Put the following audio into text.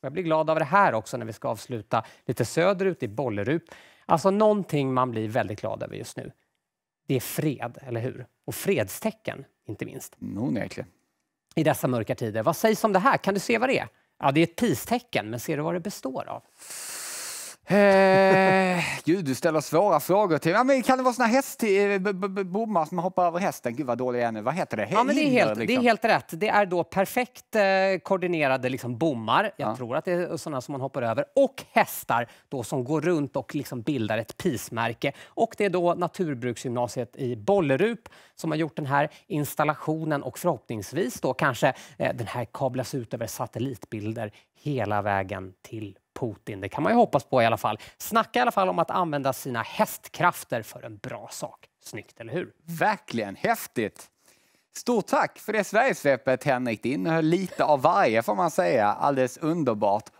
Jag blir glad av det här också när vi ska avsluta lite söderut i Bollerup. Alltså någonting man blir väldigt glad över just nu. Det är fred, eller hur? Och fredstecken, inte minst. Onekligen. I dessa mörka tider. Vad sägs om det här? Kan du se vad det är? Ja, det är ett pistecken, men ser du vad det består av? Eh, gud, du ställer svåra frågor. till ja, men Kan det vara såna eh, bommar som hoppar över hästen? Gud, vad dålig jag är nu. Vad heter det? ja, men det, är helt, liksom. det är liksom. helt rätt. Det är då perfekt eh, koordinerade liksom, bommar, jag ja. tror att det är såna som man hoppar över, och hästar då, som går runt och liksom, bildar ett pismärke. Och det är då Naturbruksgymnasiet i Bollerup som har gjort den här installationen och förhoppningsvis då kanske eh, den här kablas ut över satellitbilder hela vägen till Putin. Det kan man ju hoppas på i alla fall. Snacka i alla fall om att använda sina hästkrafter för en bra sak. Snyggt, eller hur? Verkligen häftigt! Stort tack för det Sverigesvepet, Henrik. Det innehöll lite av varje, får man säga. Alldeles underbart.